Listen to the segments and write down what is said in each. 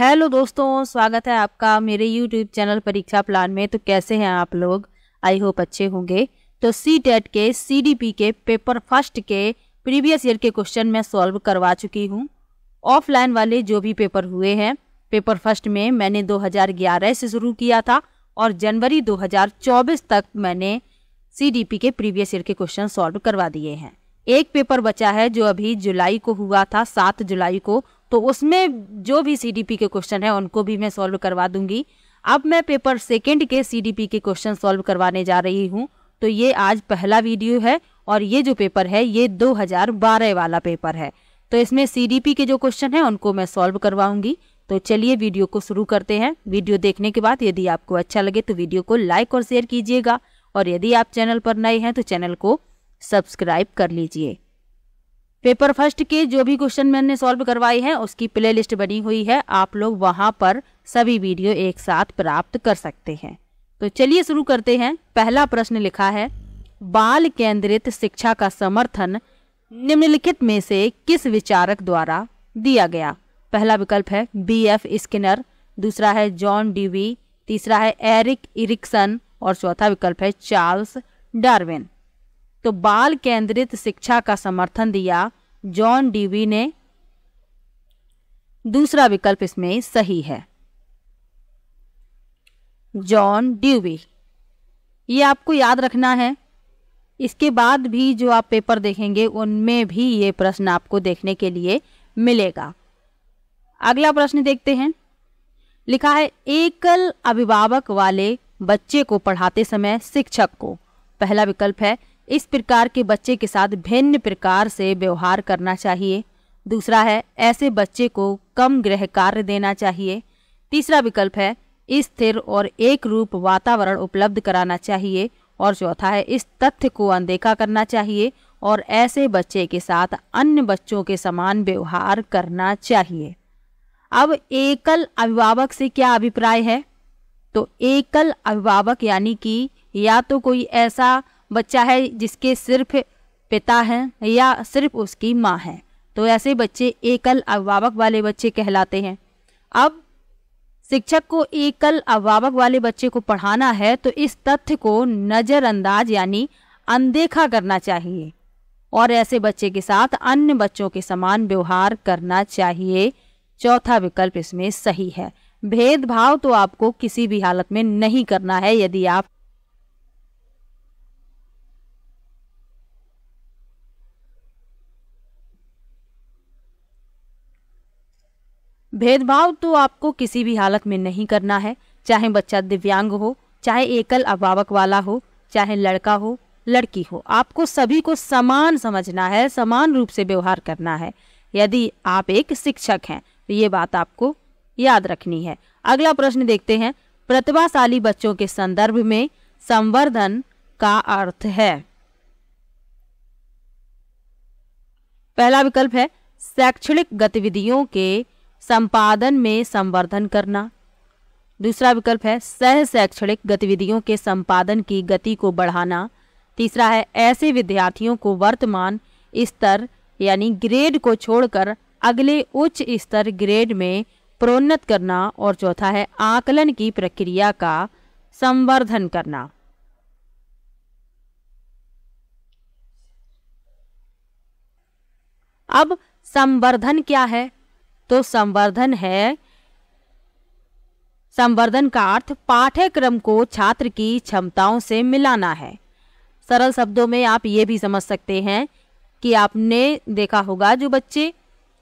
hello दोस्तों स्वागत है आपका मेरे यूट्यूब चैनल परीक्षा प्लान में तो कैसे हैं आप लोग आई होप अच्छे होंगे तो सी टेट e के सी डी पी के पेपर फर्स्ट के प्रीवियस ईयर के क्वेश्चन मैं सॉल्व करवा चुकी हूँ ऑफलाइन वाले जो भी पेपर हुए हैं पेपर फर्स्ट में मैंने 2011 से शुरू किया था और जनवरी 2024 तक मैंने सी के प्रीवियस ईयर के क्वेश्चन सॉल्व करवा दिए हैं एक पेपर बचा है जो अभी जुलाई को हुआ था सात जुलाई को तो उसमें जो भी सीडीपी के क्वेश्चन है उनको भी मैं सॉल्व करवा दूंगी अब मैं पेपर सेकेंड के सीडीपी के क्वेश्चन सॉल्व करवाने जा रही हूँ तो ये आज पहला वीडियो है और ये जो पेपर है ये 2012 वाला पेपर है तो इसमें सीडीपी के जो क्वेश्चन है उनको मैं सॉल्व करवाऊंगी तो चलिए वीडियो को शुरू करते हैं वीडियो देखने के बाद यदि आपको अच्छा लगे तो वीडियो को लाइक और शेयर कीजिएगा और यदि आप चैनल पर नए हैं तो चैनल को सब्सक्राइब कर लीजिए पेपर फर्स्ट के जो भी क्वेश्चन मैंने सॉल्व करवाई है उसकी प्ले लिस्ट बनी हुई है आप लोग वहां पर सभी वीडियो एक साथ प्राप्त कर सकते हैं तो चलिए शुरू करते हैं पहला प्रश्न लिखा है बाल केंद्रित शिक्षा का समर्थन निम्नलिखित में से किस विचारक द्वारा दिया गया पहला विकल्प है बी एफ स्किनर दूसरा है जॉन डीवी तीसरा है एरिक इरिक्सन और चौथा विकल्प है चार्ल्स डार्विन तो बाल केंद्रित शिक्षा का समर्थन दिया जॉन डीवी ने दूसरा विकल्प इसमें सही है जॉन ड्यूवी ये आपको याद रखना है इसके बाद भी जो आप पेपर देखेंगे उनमें भी ये प्रश्न आपको देखने के लिए मिलेगा अगला प्रश्न देखते हैं लिखा है एकल अभिभावक वाले बच्चे को पढ़ाते समय शिक्षक को पहला विकल्प है इस प्रकार के बच्चे के साथ भिन्न प्रकार से व्यवहार करना चाहिए दूसरा है ऐसे बच्चे को कम गृह कार्य देना चाहिए तीसरा विकल्प है स्थिर और एक रूप वातावरण उपलब्ध कराना चाहिए और चौथा है इस तथ्य को अनदेखा करना चाहिए और ऐसे बच्चे के साथ अन्य बच्चों के समान व्यवहार करना चाहिए अब एकल अभिभावक से क्या अभिप्राय है तो एकल अभिभावक यानी कि या तो कोई ऐसा बच्चा है जिसके सिर्फ पिता हैं या सिर्फ उसकी माँ है तो ऐसे बच्चे एकल अभिभावक वाले बच्चे कहलाते हैं अब शिक्षक को एकल अभिभावक वाले बच्चे को पढ़ाना है तो इस तथ्य को नज़रअंदाज यानी अनदेखा करना चाहिए और ऐसे बच्चे के साथ अन्य बच्चों के समान व्यवहार करना चाहिए चौथा विकल्प इसमें सही है भेदभाव तो आपको किसी भी हालत में नहीं करना है यदि आप भेदभाव तो आपको किसी भी हालत में नहीं करना है चाहे बच्चा दिव्यांग हो चाहे एकल अभावक वाला हो चाहे लड़का हो लड़की हो आपको सभी को समान समझना है समान रूप से व्यवहार करना है यदि आप एक शिक्षक हैं तो ये बात आपको याद रखनी है अगला प्रश्न देखते हैं प्रतिभाशाली बच्चों के संदर्भ में संवर्धन का अर्थ है पहला विकल्प है शैक्षणिक गतिविधियों के संपादन में संवर्धन करना दूसरा विकल्प है सह शैक्षणिक गतिविधियों के संपादन की गति को बढ़ाना तीसरा है ऐसे विद्यार्थियों को वर्तमान स्तर यानी ग्रेड को छोड़कर अगले उच्च स्तर ग्रेड में प्रोन्नत करना और चौथा है आकलन की प्रक्रिया का संवर्धन करना अब संवर्धन क्या है तो संवर्धन है संवर्धन का अर्थ पाठ्यक्रम को छात्र की क्षमताओं से मिलाना है सरल शब्दों में आप ये भी समझ सकते हैं कि आपने देखा होगा जो बच्चे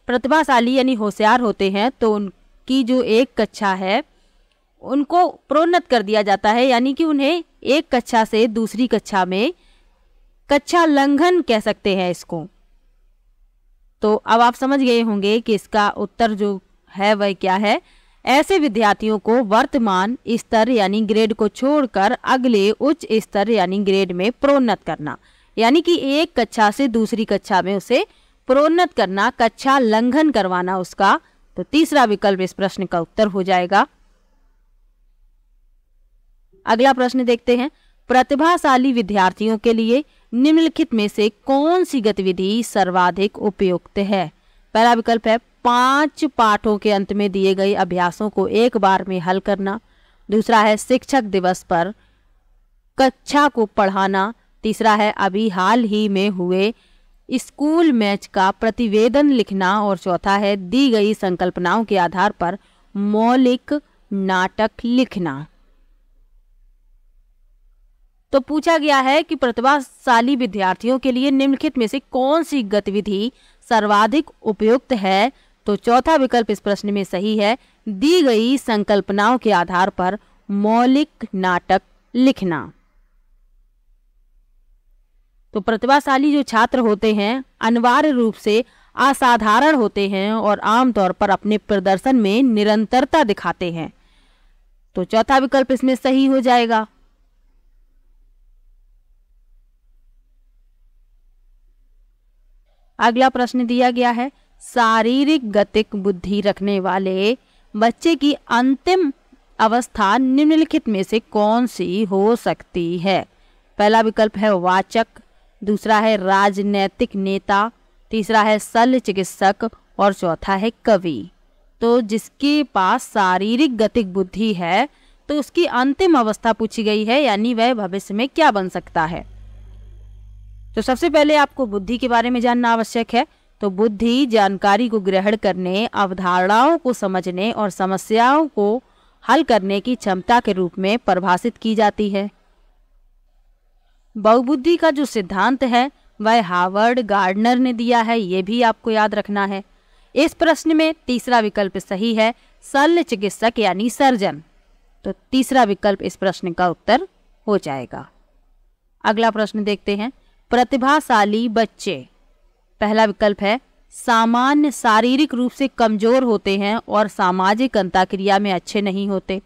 प्रतिभाशाली यानी होशियार होते हैं तो उनकी जो एक कक्षा है उनको प्रोन्नत कर दिया जाता है यानी कि उन्हें एक कक्षा से दूसरी कक्षा में कक्षा लंघन कह सकते हैं इसको तो अब आप समझ गए होंगे कि इसका उत्तर जो है वह क्या है ऐसे विद्यार्थियों को वर्तमान स्तर यानी ग्रेड को छोड़कर अगले उच्च स्तर यानी ग्रेड में प्रोन्नत करना यानी कि एक कक्षा से दूसरी कक्षा में उसे प्रोन्नत करना कक्षा लंघन करवाना उसका तो तीसरा विकल्प इस प्रश्न का उत्तर हो जाएगा अगला प्रश्न देखते हैं प्रतिभाशाली विद्यार्थियों के लिए निम्नलिखित में से कौन सी गतिविधि सर्वाधिक उपयुक्त है पहला विकल्प है पांच पाठों के अंत में दिए गए अभ्यासों को एक बार में हल करना दूसरा है शिक्षक दिवस पर कक्षा को पढ़ाना तीसरा है अभी हाल ही में हुए स्कूल मैच का प्रतिवेदन लिखना और चौथा है दी गई संकल्पनाओं के आधार पर मौलिक नाटक लिखना तो पूछा गया है कि प्रतिभाशाली विद्यार्थियों के लिए निम्नलिखित में से कौन सी गतिविधि सर्वाधिक उपयुक्त है तो चौथा विकल्प इस प्रश्न में सही है दी गई संकल्पनाओं के आधार पर मौलिक नाटक लिखना तो प्रतिभाशाली जो छात्र होते हैं अनिवार्य रूप से असाधारण होते हैं और आमतौर पर अपने प्रदर्शन में निरंतरता दिखाते हैं तो चौथा विकल्प इसमें सही हो जाएगा अगला प्रश्न दिया गया है शारीरिक गतिक बुद्धि रखने वाले बच्चे की अंतिम अवस्था निम्नलिखित में से कौन सी हो सकती है पहला विकल्प है वाचक दूसरा है राजनैतिक नेता तीसरा है शल्य चिकित्सक और चौथा है कवि तो जिसके पास शारीरिक गतिक बुद्धि है तो उसकी अंतिम अवस्था पूछी गई है यानी वह भविष्य में क्या बन सकता है तो सबसे पहले आपको बुद्धि के बारे में जानना आवश्यक है तो बुद्धि जानकारी को ग्रहण करने अवधारणाओं को समझने और समस्याओं को हल करने की क्षमता के रूप में परिभाषित की जाती है बहुबुद्धि का जो सिद्धांत है वह हार्वर्ड गार्डनर ने दिया है ये भी आपको याद रखना है इस प्रश्न में तीसरा विकल्प सही है शल्य चिकित्सक यानी सर्जन तो तीसरा विकल्प इस प्रश्न का उत्तर हो जाएगा अगला प्रश्न देखते हैं प्रतिभाशाली बच्चे पहला विकल्प है सामान्य शारीरिक रूप से कमजोर होते हैं और सामाजिक अंताक्रिया में अच्छे नहीं होते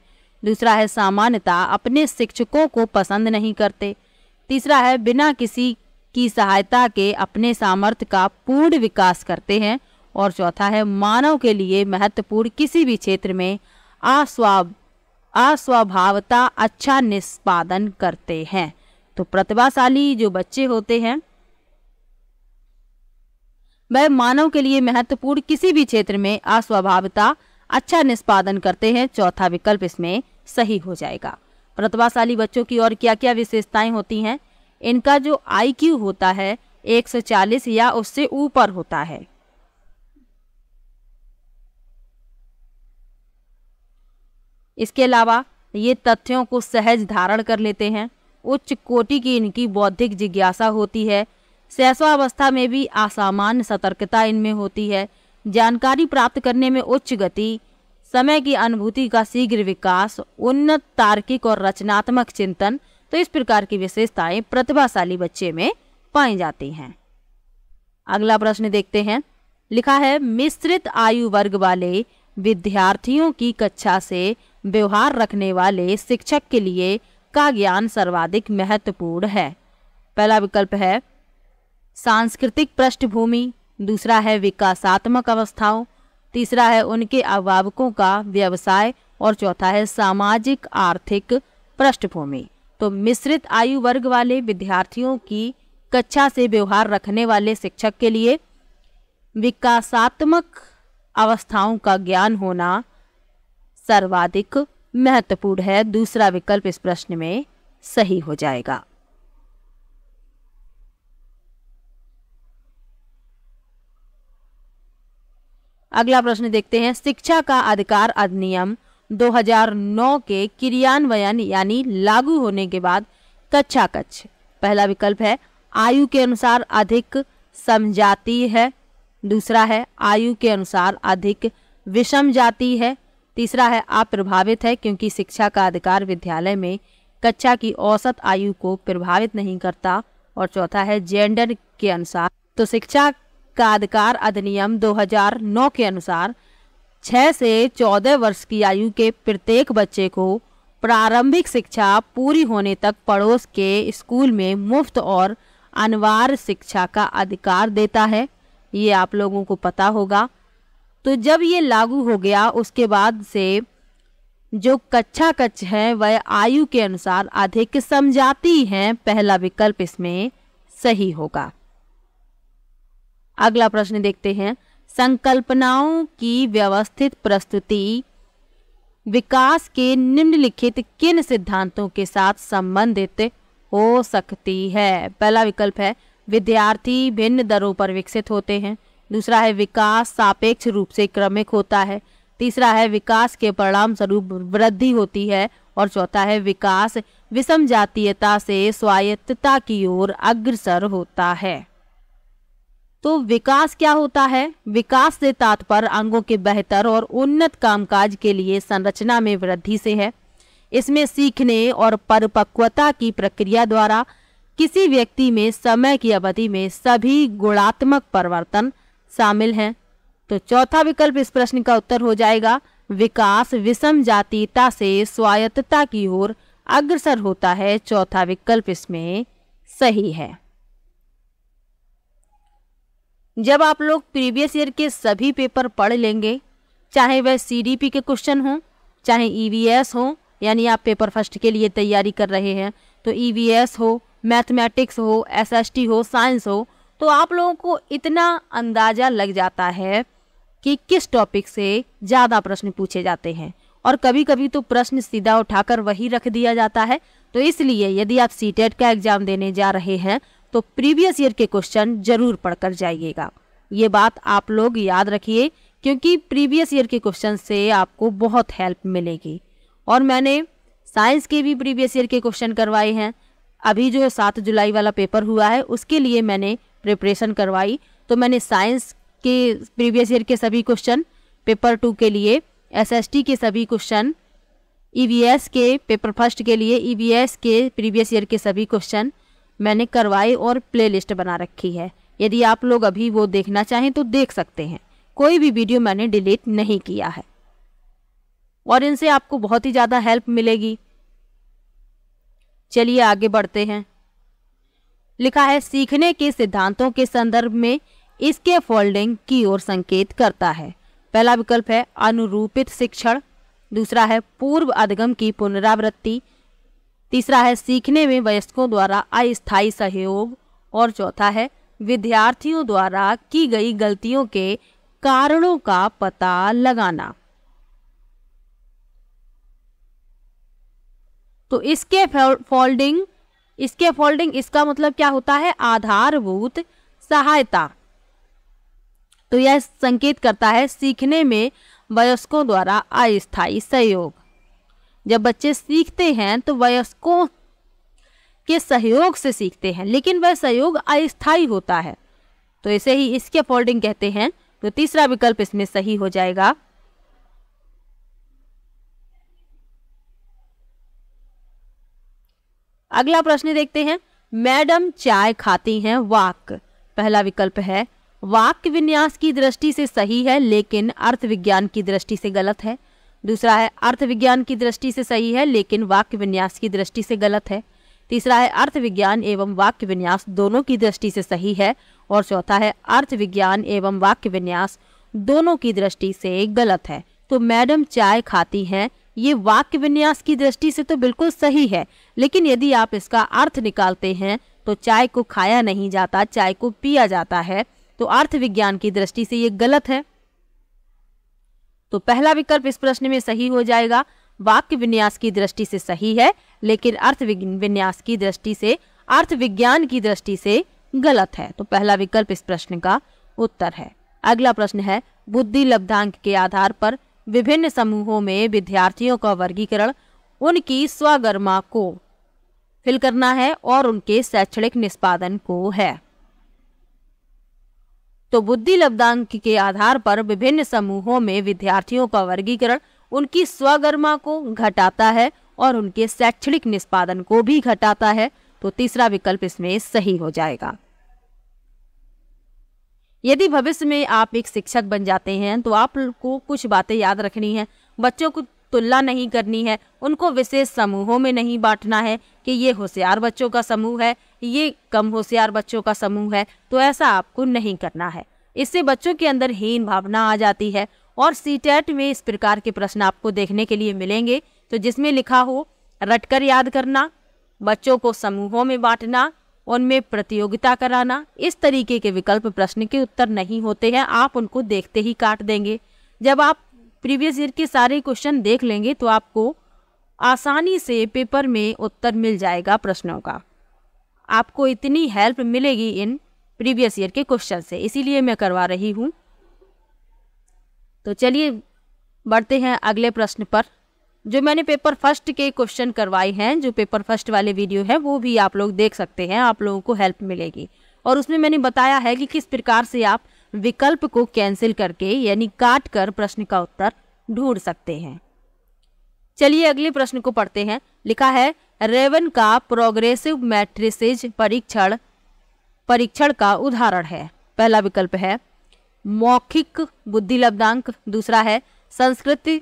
दूसरा है सामान्यता अपने शिक्षकों को पसंद नहीं करते तीसरा है बिना किसी की सहायता के अपने सामर्थ्य का पूर्ण विकास करते हैं और चौथा है मानव के लिए महत्वपूर्ण किसी भी क्षेत्र में अस्वा अस्वभावता अच्छा निष्पादन करते हैं तो प्रतिभाशाली जो बच्चे होते हैं वह मानव के लिए महत्वपूर्ण किसी भी क्षेत्र में अस्वभावता अच्छा निष्पादन करते हैं चौथा विकल्प इसमें सही हो जाएगा प्रतिभाशाली बच्चों की और क्या क्या विशेषताएं होती हैं इनका जो आई होता है 140 या उससे ऊपर होता है इसके अलावा ये तथ्यों को सहज धारण कर लेते हैं उच्च कोटि की इनकी बौद्धिक जिज्ञासा होती है शैशवावस्था में भी असामान्य सतर्कता इनमें होती है जानकारी प्राप्त करने में उच्च गति समय की अनुभूति का शीघ्र विकास उन्नत तार्किक और रचनात्मक चिंतन तो इस प्रकार की विशेषताएं प्रतिभाशाली बच्चे में पाई जाती हैं अगला प्रश्न देखते हैं लिखा है मिश्रित आयु वर्ग वाले विद्यार्थियों की कक्षा से व्यवहार रखने वाले शिक्षक के लिए का ज्ञान सर्वाधिक महत्वपूर्ण है पहला विकल्प है सांस्कृतिक पृष्ठभूमि दूसरा है विकासात्मक अवस्थाओं तीसरा है उनके अभिभावकों का व्यवसाय और चौथा है सामाजिक आर्थिक पृष्ठभूमि तो मिश्रित आयु वर्ग वाले विद्यार्थियों की कक्षा से व्यवहार रखने वाले शिक्षक के लिए विकासात्मक अवस्थाओं का ज्ञान होना सर्वाधिक महत्वपूर्ण है दूसरा विकल्प इस प्रश्न में सही हो जाएगा अगला प्रश्न देखते हैं शिक्षा का अधिकार अधिनियम 2009 के क्रियान्वयन यानी लागू होने के बाद कक्षा कक्ष पहला विकल्प है आयु के अनुसार अधिक समझाती है दूसरा है आयु के अनुसार अधिक विषम जाति है तीसरा है आप प्रभावित है क्योंकि शिक्षा का अधिकार विद्यालय में कक्षा की औसत आयु को प्रभावित नहीं करता और चौथा है जेंडर के अनुसार तो शिक्षा का अधिकार अधिनियम 2009 के अनुसार 6 से 14 वर्ष की आयु के प्रत्येक बच्चे को प्रारंभिक शिक्षा पूरी होने तक पड़ोस के स्कूल में मुफ्त और अनिवार्य शिक्षा का अधिकार देता है ये आप लोगों को पता होगा तो जब ये लागू हो गया उसके बाद से जो कच्चा कच्छ है वह आयु के अनुसार अधिक समझाती हैं पहला विकल्प इसमें सही होगा अगला प्रश्न देखते हैं संकल्पनाओं की व्यवस्थित प्रस्तुति विकास के निम्नलिखित किन सिद्धांतों के साथ संबंधित हो सकती है पहला विकल्प है विद्यार्थी भिन्न दरों पर विकसित होते हैं दूसरा है विकास सापेक्ष रूप से क्रमिक होता है तीसरा है विकास के परिणाम स्वरूप वृद्धि होती है और चौथा है विकास विषम जातीयता से स्वायत्तता की ओर अग्रसर होता है तो विकास क्या होता है विकास से तात्पर्य अंगों के बेहतर और उन्नत कामकाज के लिए संरचना में वृद्धि से है इसमें सीखने और परिपक्वता की प्रक्रिया द्वारा किसी व्यक्ति में समय की अवधि में सभी गुणात्मक परिवर्तन शामिल हैं तो चौथा विकल्प इस प्रश्न का उत्तर हो जाएगा विकास विषम जातीयता से स्वायत्तता की ओर अग्रसर होता है चौथा विकल्प इसमें सही है जब आप लोग प्रीवियस ईयर के सभी पेपर पढ़ लेंगे चाहे वह सीडीपी के क्वेश्चन हो चाहे ईवीएस e हो यानी आप पेपर फर्स्ट के लिए तैयारी कर रहे हैं तो ईवीएस e हो मैथमेटिक्स हो एसएसटी हो साइंस हो तो आप लोगों को इतना अंदाज़ा लग जाता है कि किस टॉपिक से ज़्यादा प्रश्न पूछे जाते हैं और कभी कभी तो प्रश्न सीधा उठाकर वही रख दिया जाता है तो इसलिए यदि आप सी e का एग्ज़ाम देने जा रहे हैं तो प्रीवियस ईयर के क्वेश्चन जरूर पढ़कर जाइएगा ये बात आप लोग याद रखिए क्योंकि प्रीवियस ईयर के क्वेश्चन से आपको बहुत हेल्प मिलेगी और मैंने साइंस के भी प्रीवियस ईयर के क्वेश्चन करवाए हैं अभी जो सात जुलाई वाला पेपर हुआ है उसके लिए मैंने प्रिपरेशन करवाई तो मैंने साइंस के प्रीवियस ईयर के सभी क्वेश्चन पेपर टू के लिए एसएसटी के सभी क्वेश्चन ईवीएस e के पेपर फर्स्ट के लिए ईवीएस e के प्रीवियस ईयर के सभी क्वेश्चन मैंने करवाए और प्लेलिस्ट बना रखी है यदि आप लोग अभी वो देखना चाहें तो देख सकते हैं कोई भी वीडियो मैंने डिलीट नहीं किया है और इनसे आपको बहुत ही ज़्यादा हेल्प मिलेगी चलिए आगे बढ़ते हैं लिखा है सीखने के सिद्धांतों के संदर्भ में इसके फोल्डिंग की ओर संकेत करता है पहला विकल्प है अनुरूपित शिक्षण दूसरा है पूर्व अधिगम की पुनरावृत्ति तीसरा है सीखने में वयस्कों द्वारा अस्थायी सहयोग और चौथा है विद्यार्थियों द्वारा की गई गलतियों के कारणों का पता लगाना तो इसके फोल्डिंग इसके फोल्डिंग इसका मतलब क्या होता है आधारभूत सहायता तो यह संकेत करता है सीखने में वयस्कों द्वारा अस्थायी सहयोग जब बच्चे सीखते हैं तो वयस्कों के सहयोग से सीखते हैं लेकिन वह सहयोग अस्थायी होता है तो ऐसे ही इसके फोल्डिंग कहते हैं तो तीसरा विकल्प इसमें सही हो जाएगा अगला प्रश्न देखते हैं मैडम चाय खाती हैं वाक पहला विकल्प है वाक्य विन्यास की दृष्टि से सही है लेकिन अर्थ विज्ञान की दृष्टि से गलत है दूसरा है अर्थ विज्ञान की दृष्टि से सही है लेकिन वाक्य विन्यास की दृष्टि से गलत है तीसरा है अर्थ विज्ञान एवं वाक्य विन्यास दोनों की दृष्टि से सही है और चौथा है अर्थ विज्ञान एवं वाक्य विन्यास दोनों की दृष्टि से गलत है तो मैडम चाय खाती हैं ये वाक्य विन्यास की दृष्टि से तो बिल्कुल सही है लेकिन यदि आप इसका अर्थ निकालते हैं तो चाय को खाया नहीं जाता चाय को पिया जाता है तो अर्थ विज्ञान की दृष्टि से ये गलत है तो पहला विकल्प इस प्रश्न में सही हो जाएगा वाक्य विन्यास की दृष्टि से सही है लेकिन अर्थ विन्यास की दृष्टि से अर्थ विज्ञान की दृष्टि से गलत है तो पहला विकल्प इस प्रश्न का उत्तर है अगला प्रश्न है बुद्धि लब्धांक के आधार पर विभिन्न समूहों में विद्यार्थियों का वर्गीकरण उनकी स्वगर्मा को फिल करना है और उनके शैक्षणिक निष्पादन को है तो बुद्धि लब्धांक के आधार पर विभिन्न समूहों में विद्यार्थियों का वर्गीकरण उनकी स्वगर्मा को घटाता है और उनके शैक्षणिक निष्पादन को भी घटाता है तो तीसरा विकल्प इसमें सही हो जाएगा यदि भविष्य में आप एक शिक्षक बन जाते हैं तो आपको कुछ बातें याद रखनी है बच्चों को तुलना नहीं करनी है उनको विशेष समूहों में नहीं बांटना है कि ये होशियार बच्चों का समूह है ये कम होशियार बच्चों का समूह है तो ऐसा आपको नहीं करना है इससे बच्चों के अंदर हीन भावना आ जाती है और सी e में इस प्रकार के प्रश्न आपको देखने के लिए मिलेंगे तो जिसमें लिखा हो रटकर याद करना बच्चों को समूहों में बांटना उनमें प्रतियोगिता कराना इस तरीके के विकल्प प्रश्न के उत्तर नहीं होते हैं आप उनको देखते ही काट देंगे जब आप प्रीवियस ईयर के सारे क्वेश्चन देख लेंगे तो आपको आसानी से पेपर में उत्तर मिल जाएगा प्रश्नों का आपको इतनी हेल्प मिलेगी इन प्रीवियस ईयर के क्वेश्चन से इसीलिए मैं करवा रही हूँ तो चलिए बढ़ते हैं अगले प्रश्न पर जो मैंने पेपर फर्स्ट के क्वेश्चन करवाए हैं जो पेपर फर्स्ट वाले वीडियो है वो भी आप लोग देख सकते हैं आप लोगों को हेल्प मिलेगी और उसमें मैंने बताया है कि किस प्रकार से आप विकल्प को कैंसिल करके यानी काट कर प्रश्न का उत्तर ढूंढ सकते हैं चलिए अगले प्रश्न को पढ़ते हैं लिखा है रेवन का प्रोग्रेसिव मैट्रिसेज परीक्षण परीक्षण का उदाहरण है पहला विकल्प है मौखिक बुद्धि लब्धांक दूसरा है संस्कृति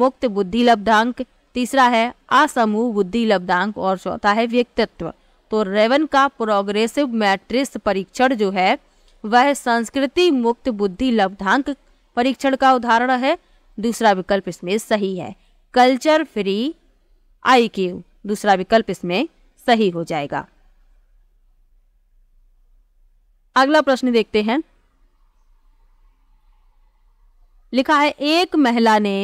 मुक्त बुद्धि लब्धांक तीसरा है असमूह बुद्धि लब्धांक और चौथा है व्यक्तित्व तो रेवन का प्रोग्रेसिव मैट्रिक्स परीक्षण जो है वह संस्कृति मुक्त बुद्धि लब्धांक परीक्षण का उदाहरण है दूसरा विकल्प इसमें सही है कल्चर फ्री आई क्यू दूसरा विकल्प इसमें सही हो जाएगा अगला प्रश्न देखते हैं लिखा है एक महिला ने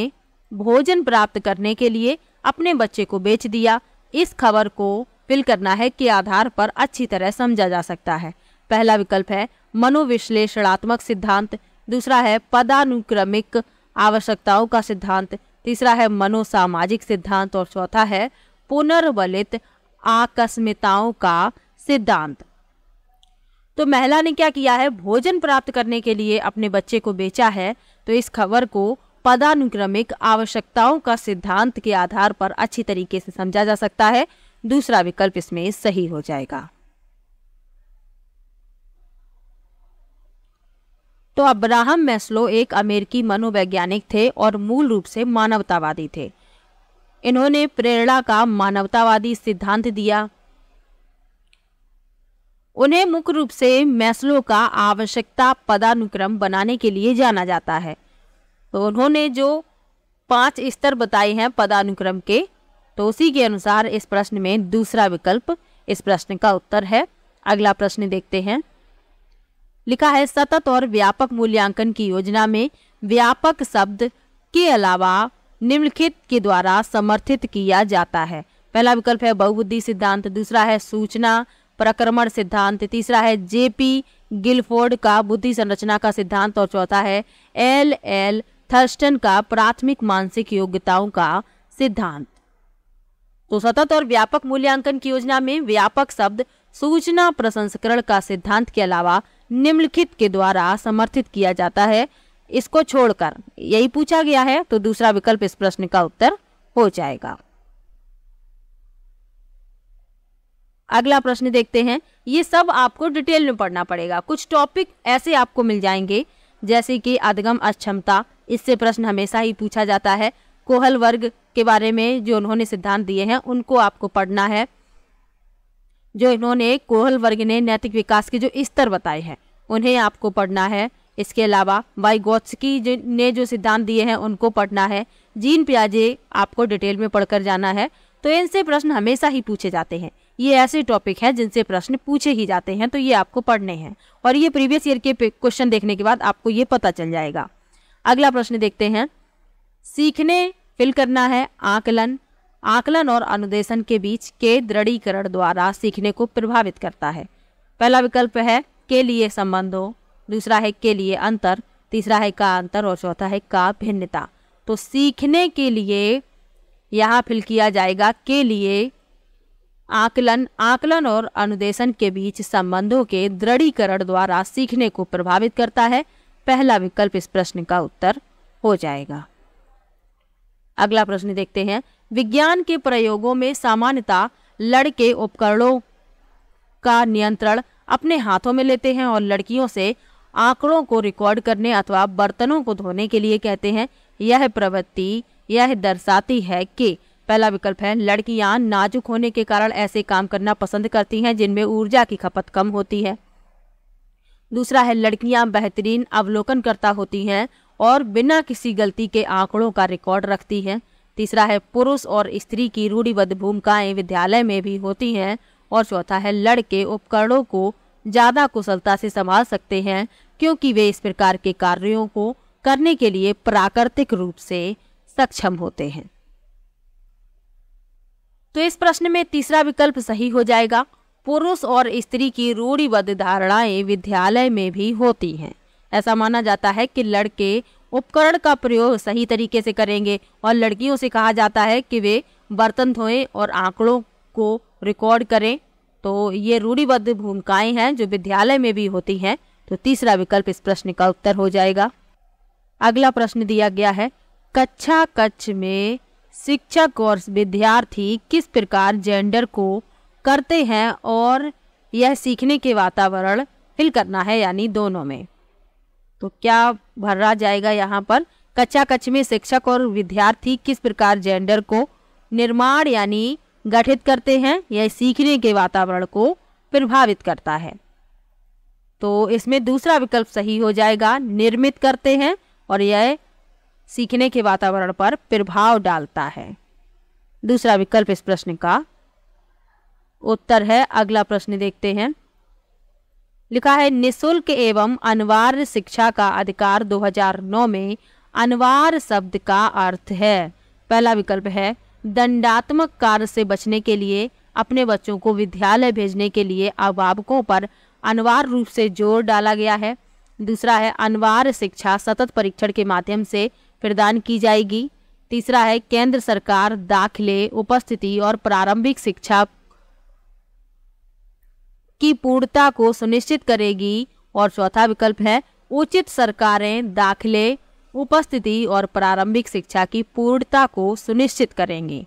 भोजन प्राप्त करने के लिए अपने बच्चे को बेच दिया इस खबर को फिल करना है के आधार पर अच्छी तरह समझा जा सकता है पहला विकल्प है मनोविश्लेषणात्मक सिद्धांत दूसरा है पदानुक्रमिक आवश्यकताओं का सिद्धांत तीसरा है मनोसामाजिक सिद्धांत और चौथा है पुनर्वलित आकस्मिताओं का सिद्धांत तो महिला ने क्या किया है भोजन प्राप्त करने के लिए अपने बच्चे को बेचा है तो इस खबर को पदानुक्रमिक आवश्यकताओं का सिद्धांत के आधार पर अच्छी तरीके से समझा जा सकता है दूसरा विकल्प इसमें सही हो जाएगा तो अब्राहम मैस्लो एक अमेरिकी मनोवैज्ञानिक थे और मूल रूप से मानवतावादी थे इन्होंने प्रेरणा का मानवतावादी सिद्धांत दिया उन्हें मुख्य रूप से मैस्लो का आवश्यकता पदानुक्रम बनाने के लिए जाना जाता है तो उन्होंने जो पांच स्तर बताए हैं पदानुक्रम के तो उसी के अनुसार इस प्रश्न में दूसरा विकल्प इस प्रश्न का उत्तर है अगला प्रश्न देखते हैं लिखा है सतत और व्यापक मूल्यांकन की योजना में व्यापक शब्द के अलावा निम्नलिखित के द्वारा समर्थित किया जाता है पहला विकल्प है बहुबुद्धि सिद्धांत दूसरा है सूचना प्रक्रमण सिद्धांत तीसरा है जेपी गिलफोर्ड का बुद्धि संरचना का सिद्धांत और चौथा है एल एल थर्स्टन का प्राथमिक मानसिक योग्यताओं का सिद्धांत तो सतत और व्यापक मूल्यांकन की योजना में व्यापक शब्द सूचना प्रसंस्करण का सिद्धांत के अलावा निम्नलिखित के द्वारा समर्थित किया जाता है इसको छोड़कर यही पूछा गया है तो दूसरा विकल्प इस प्रश्न का उत्तर हो जाएगा अगला प्रश्न देखते हैं ये सब आपको डिटेल में पढ़ना पड़ेगा कुछ टॉपिक ऐसे आपको मिल जाएंगे जैसे कि अधगम अक्षमता इससे प्रश्न हमेशा ही पूछा जाता है कोहल वर्ग के बारे में जो उन्होंने सिद्धांत दिए हैं उनको आपको पढ़ना है जो इन्होंने कोहल वर्ग ने नैतिक विकास के जो स्तर बताए हैं उन्हें आपको पढ़ना है इसके अलावा वाई गोत्सकी ने जो सिद्धांत दिए हैं उनको पढ़ना है जीन प्याजे आपको डिटेल में पढ़कर जाना है तो इनसे प्रश्न हमेशा ही पूछे जाते हैं ये ऐसे टॉपिक हैं जिनसे प्रश्न पूछे ही जाते हैं तो ये आपको पढ़ने हैं और ये प्रीवियस ईयर के क्वेश्चन देखने के बाद आपको ये पता चल जाएगा अगला प्रश्न देखते हैं सीखने फिल करना है आकलन आकलन और अनुदेशन के बीच के दृढ़ीकरण द्वारा सीखने को प्रभावित करता है पहला विकल्प है के लिए संबंधों दूसरा है के लिए अंतर तीसरा है का अंतर और चौथा है का भिन्नता तो सीखने के लिए यहाँ फिल किया जाएगा के लिए आकलन आकलन और अनुदेशन के बीच संबंधों के दृढ़ीकरण द्वारा सीखने को प्रभावित करता है पहला विकल्प इस प्रश्न का उत्तर हो जाएगा अगला प्रश्न देखते हैं विज्ञान के प्रयोगों में सामान्यता लड़के उपकरणों का नियंत्रण अपने हाथों में लेते हैं और लड़कियों से आंकड़ों को रिकॉर्ड करने अथवा बर्तनों को धोने के लिए कहते हैं यह प्रवृत्ति यह दर्शाती है कि पहला विकल्प है लड़कियां नाजुक होने के कारण ऐसे काम करना पसंद करती हैं जिनमें ऊर्जा की खपत कम होती है दूसरा है लड़कियां बेहतरीन अवलोकन करता होती हैं और बिना किसी गलती के आंकड़ों का रिकॉर्ड रखती हैं तीसरा है पुरुष और स्त्री की रूढ़िबद्ध भूमिकाएं विद्यालय में भी होती हैं और चौथा है लड़के उपकरणों को ज़्यादा कुशलता से संभाल सकते हैं क्योंकि वे इस प्रकार के कार्यों को करने के लिए प्राकृतिक रूप से सक्षम होते हैं तो इस प्रश्न में तीसरा विकल्प सही हो जाएगा पुरुष और स्त्री की रूढ़ीबद्ध धारणाएं विद्यालय में भी होती हैं ऐसा माना जाता है कि लड़के उपकरण का प्रयोग सही तरीके से करेंगे और लड़कियों से कहा जाता है कि वे बर्तन धोएं और आंकड़ों को रिकॉर्ड करें तो ये रूढ़ीबद्ध भूमिकाएं हैं जो विद्यालय में भी होती हैं तो तीसरा विकल्प इस प्रश्न का उत्तर हो जाएगा अगला प्रश्न दिया गया है कक्षा कक्ष में शिक्षक और विद्यार्थी किस प्रकार जेंडर को करते हैं और यह सीखने के वातावरण फिल करना है यानी दोनों में तो क्या भरा जाएगा यहाँ पर कच्चा कच्च में शिक्षक और विद्यार्थी किस प्रकार जेंडर को निर्माण यानी गठित करते हैं यह सीखने के वातावरण को प्रभावित करता है तो इसमें दूसरा विकल्प सही हो जाएगा निर्मित करते हैं और यह सीखने के वातावरण पर प्रभाव डालता है दूसरा विकल्प इस प्रश्न का उत्तर है अगला प्रश्न देखते हैं लिखा है निशुल्क एवं अनिवार्य शिक्षा का अधिकार 2009 में अनिवार्य शब्द का अर्थ है पहला विकल्प है दंडात्मक कार्य से बचने के लिए अपने बच्चों को विद्यालय भेजने के लिए अभिभावकों पर अनिवार्य रूप से जोर डाला गया है दूसरा है अनिवार्य शिक्षा सतत परीक्षण के माध्यम से प्रदान की जाएगी तीसरा है केंद्र सरकार दाखिले उपस्थिति और प्रारंभिक शिक्षा की पूर्णता को सुनिश्चित करेगी और चौथा विकल्प है उचित सरकारें दाखिले उपस्थिति और प्रारंभिक शिक्षा की पूर्णता को सुनिश्चित करेंगी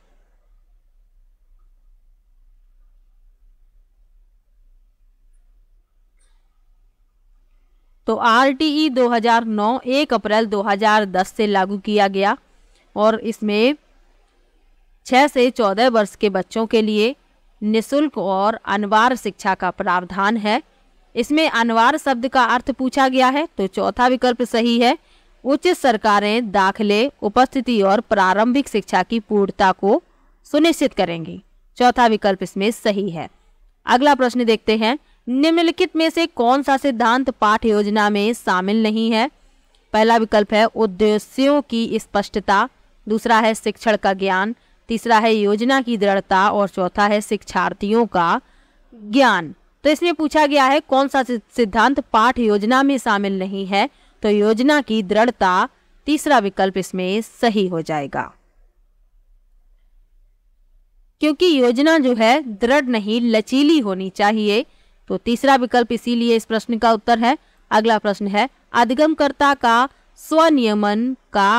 तो आर 2009 एक अप्रैल 2010 से लागू किया गया और इसमें 6 से 14 वर्ष के बच्चों के लिए निशुल्क और अनवार शिक्षा का प्रावधान है इसमें अनिवार्य शब्द का अर्थ पूछा गया है तो चौथा विकल्प सही है उच्च सरकारें दाखिले उपस्थिति और प्रारंभिक शिक्षा की पूर्णता को सुनिश्चित करेंगी चौथा विकल्प इसमें सही है अगला प्रश्न देखते हैं निम्नलिखित में से कौन सा सिद्धांत पाठ योजना में शामिल नहीं है पहला विकल्प है उद्देश्यों की स्पष्टता दूसरा है शिक्षण का ज्ञान तीसरा है योजना की दृढ़ता और चौथा है शिक्षार्थियों का ज्ञान तो इसमें पूछा गया है कौन सा सिद्धांत पाठ योजना में शामिल नहीं है तो योजना की दृढ़ता तीसरा विकल्प इसमें सही हो जाएगा क्योंकि योजना जो है दृढ़ नहीं लचीली होनी चाहिए तो तीसरा विकल्प इसीलिए इस प्रश्न का उत्तर है अगला प्रश्न है अधिगमकर्ता का स्वनियमन का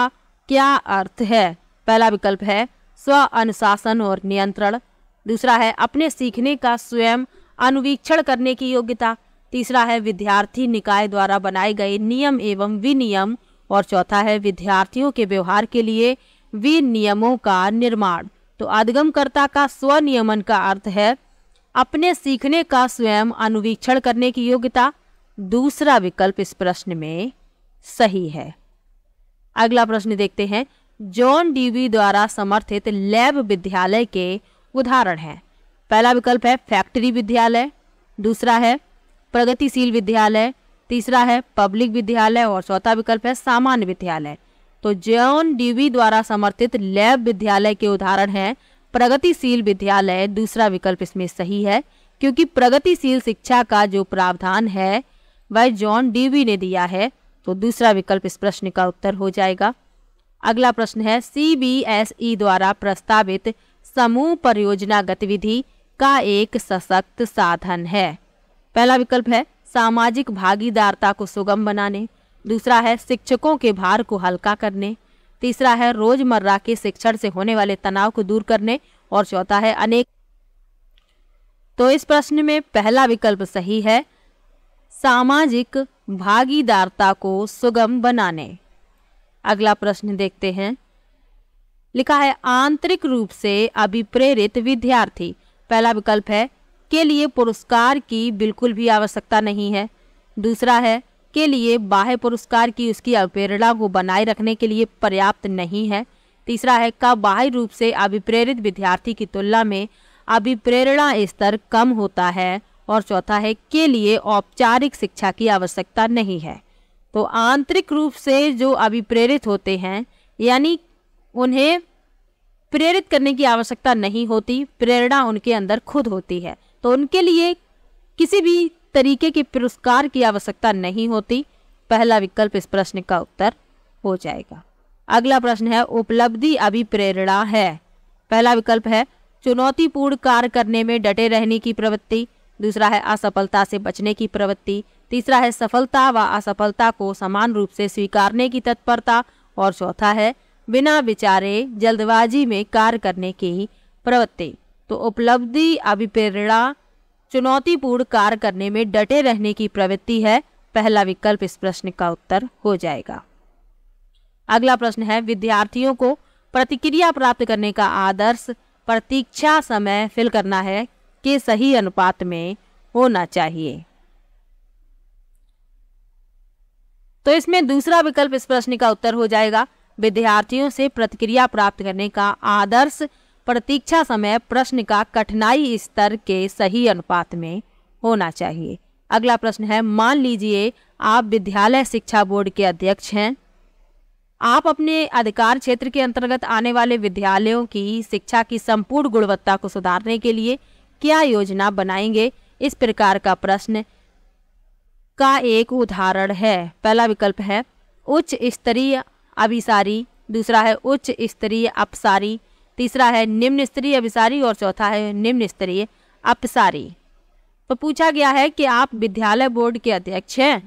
क्या अर्थ है पहला विकल्प है स्व अनुशासन और नियंत्रण दूसरा है अपने सीखने का स्वयं अनुवीक्षण करने की योग्यता तीसरा है विद्यार्थी निकाय द्वारा बनाए गए नियम एवं विनियम और चौथा है विद्यार्थियों के व्यवहार के लिए विनियमों का निर्माण तो अधगमकर्ता का स्वनियमन का अर्थ है अपने सीखने का स्वयं अनुवीक्षण करने की योग्यता दूसरा विकल्प इस प्रश्न में सही है अगला प्रश्न देखते हैं जॉन डीवी द्वारा समर्थित लैब विद्यालय के उदाहरण हैं पहला विकल्प है फैक्ट्री विद्यालय दूसरा है प्रगतिशील विद्यालय तीसरा है पब्लिक विद्यालय और चौथा विकल्प है सामान्य विद्यालय तो जॉन डीवी द्वारा समर्थित लैब विद्यालय के उदाहरण हैं प्रगतिशील विद्यालय दूसरा विकल्प इसमें सही है क्योंकि प्रगतिशील शिक्षा का जो प्रावधान है वह जॉन डीवी ने दिया है तो दूसरा विकल्प इस प्रश्न का उत्तर हो जाएगा अगला प्रश्न है सीबीएसई e द्वारा प्रस्तावित समूह परियोजना गतिविधि का एक सशक्त साधन है पहला विकल्प है सामाजिक भागीदारता को सुगम बनाने दूसरा है शिक्षकों के भार को हल्का करने तीसरा है रोजमर्रा के शिक्षण से होने वाले तनाव को दूर करने और चौथा है अनेक तो इस प्रश्न में पहला विकल्प सही है सामाजिक भागीदारता को सुगम बनाने अगला प्रश्न देखते हैं लिखा है आंतरिक रूप से अभिप्रेरित विद्यार्थी पहला विकल्प है के लिए पुरस्कार की बिल्कुल भी आवश्यकता नहीं है दूसरा है के लिए बाह्य पुरस्कार की उसकी अवप्रेरणा को बनाए रखने के लिए पर्याप्त नहीं है तीसरा है का बाह्य रूप से अभिप्रेरित विद्यार्थी की तुलना में अभिप्रेरणा स्तर कम होता है और चौथा है के लिए औपचारिक शिक्षा की आवश्यकता नहीं है तो आंतरिक रूप से जो अभिप्रेरित होते हैं यानी उन्हें प्रेरित करने की आवश्यकता नहीं होती प्रेरणा उनके अंदर खुद होती है तो उनके लिए किसी भी तरीके के पुरस्कार की आवश्यकता नहीं होती पहला विकल्प इस प्रश्न का उत्तर हो जाएगा अगला प्रश्न है उपलब्धि अभिप्रेरणा है पहला विकल्प है चुनौतीपूर्ण कार्य करने में डटे रहने की प्रवृत्ति दूसरा है असफलता से बचने की प्रवृत्ति तीसरा है सफलता व असफलता को समान रूप से स्वीकारने की तत्परता और चौथा है बिना विचारे जल्दबाजी में कार्य करने की प्रवृत्ति तो उपलब्धि अभिप्रेरणा चुनौतीपूर्ण कार्य करने में डटे रहने की प्रवृत्ति है पहला विकल्प इस प्रश्न का उत्तर हो जाएगा अगला प्रश्न है विद्यार्थियों को प्रतिक्रिया प्राप्त करने का आदर्श प्रतीक्षा समय फिल करना है के सही अनुपात में होना चाहिए तो इसमें दूसरा विकल्प इस प्रश्न का उत्तर हो जाएगा विद्यार्थियों से प्रतिक्रिया प्राप्त करने का आदर्श प्रतीक्षा समय प्रश्न का कठिनाई स्तर के सही अनुपात में होना चाहिए अगला प्रश्न है मान लीजिए आप विद्यालय शिक्षा बोर्ड के अध्यक्ष हैं आप अपने अधिकार क्षेत्र के अंतर्गत आने वाले विद्यालयों की शिक्षा की संपूर्ण गुणवत्ता को सुधारने के लिए क्या योजना बनाएंगे इस प्रकार का प्रश्न का एक उदाहरण है पहला विकल्प है उच्च स्तरीय अभिसारी दूसरा है उच्च स्तरीय अपसारी तीसरा है निम्न स्तरीय अभिसारी और चौथा है निम्न स्तरीय अपसारी तो पूछा गया है कि आप विद्यालय बोर्ड के अध्यक्ष हैं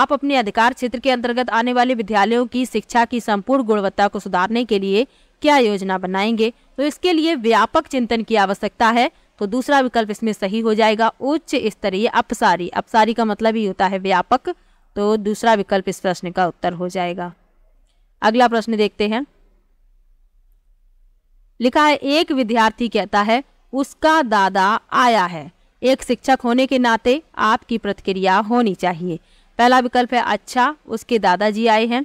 आप अपने अधिकार क्षेत्र के अंतर्गत आने वाले विद्यालयों की शिक्षा की संपूर्ण गुणवत्ता को सुधारने के लिए क्या योजना बनाएंगे तो इसके लिए व्यापक चिंतन की आवश्यकता है तो दूसरा विकल्प इसमें सही हो जाएगा उच्च स्तरीय अपसारी अपसारी का मतलब ही होता है व्यापक तो दूसरा विकल्प इस प्रश्न का उत्तर हो जाएगा अगला प्रश्न देखते हैं लिखा है एक विद्यार्थी कहता है उसका दादा आया है एक शिक्षक होने के नाते आपकी प्रतिक्रिया होनी चाहिए पहला विकल्प है अच्छा उसके दादाजी आए हैं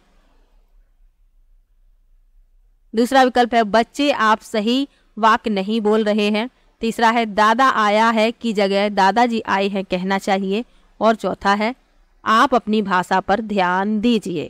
दूसरा विकल्प है बच्चे आप सही वाक्य नहीं बोल रहे हैं तीसरा है दादा आया है की जगह दादाजी आए हैं कहना चाहिए और चौथा है आप अपनी भाषा पर ध्यान दीजिए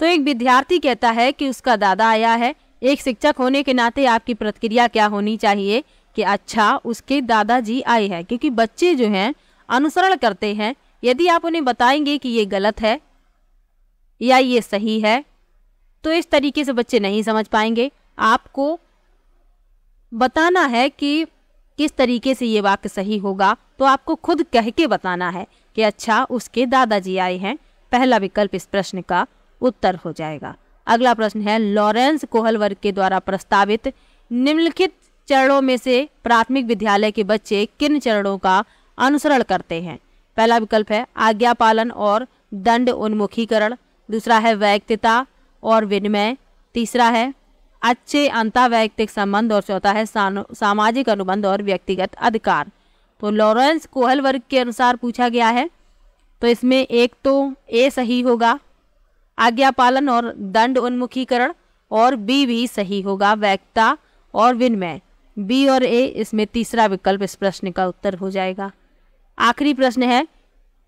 तो एक विद्यार्थी कहता है कि उसका दादा आया है एक शिक्षक होने के नाते आपकी प्रतिक्रिया क्या होनी चाहिए कि अच्छा उसके दादाजी आए हैं क्योंकि बच्चे जो हैं अनुसरण करते हैं यदि आप उन्हें बताएंगे कि ये गलत है या ये सही है तो इस तरीके से बच्चे नहीं समझ पाएंगे आपको बताना है कि किस तरीके से ये वाक्य सही होगा तो आपको खुद कह के बताना है कि अच्छा उसके दादाजी आए हैं पहला विकल्प इस प्रश्न का उत्तर हो जाएगा अगला प्रश्न है लॉरेंस कोहलवर्ग के द्वारा प्रस्तावित निम्नलिखित चरणों में से प्राथमिक विद्यालय के बच्चे किन चरणों का अनुसरण करते हैं पहला विकल्प है आज्ञा पालन और दंड उन्मुखीकरण दूसरा है वैयक्तिता और विनिमय तीसरा है अच्छे अंतर्वैयक्तिक संबंध और चौथा है सामाजिक अनुबंध और व्यक्तिगत अधिकार तो लॉरेंस कोहल वर्ग के अनुसार पूछा गया है तो इसमें एक तो ए सही होगा आज्ञा पालन और दंड उन्मुखीकरण और बी भी सही होगा वैक्ता और विनिमय बी और ए इसमें तीसरा विकल्प इस प्रश्न का उत्तर हो जाएगा आखिरी प्रश्न है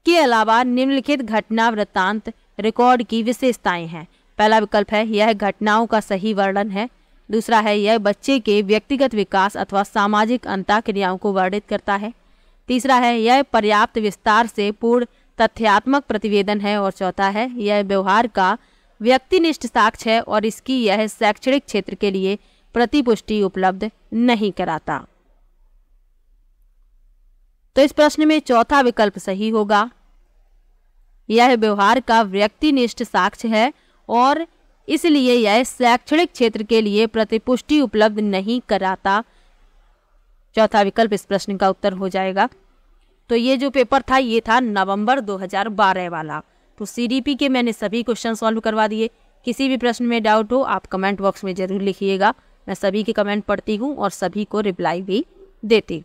के अलावा निम्नलिखित घटना वृत्तांत रिकॉर्ड की विशेषताएं हैं पहला विकल्प है यह घटनाओं का सही वर्णन है दूसरा है यह बच्चे के व्यक्तिगत विकास अथवा सामाजिक क्रियाओं को वर्णित करता है तीसरा है यह पर्याप्त विस्तार से पूर्ण तथ्यात्मक प्रतिवेदन है और चौथा है यह व्यवहार का व्यक्तिनिष्ठ साक्ष्य है और इसकी यह शैक्षणिक क्षेत्र के लिए प्रतिपुष्टि उपलब्ध नहीं कराता तो इस प्रश्न में चौथा विकल्प सही होगा यह व्यवहार का व्यक्तिनिष्ठ साक्ष्य है और इसलिए यह शैक्षणिक क्षेत्र के लिए प्रतिपुष्टि उपलब्ध नहीं कराता चौथा विकल्प इस प्रश्न का उत्तर हो जाएगा तो ये जो पेपर था ये था नवंबर 2012 वाला तो सीडीपी के मैंने सभी क्वेश्चन सॉल्व करवा दिए किसी भी प्रश्न में डाउट हो आप कमेंट बॉक्स में ज़रूर लिखिएगा मैं सभी के कमेंट पढ़ती हूँ और सभी को रिप्लाई भी देती हूँ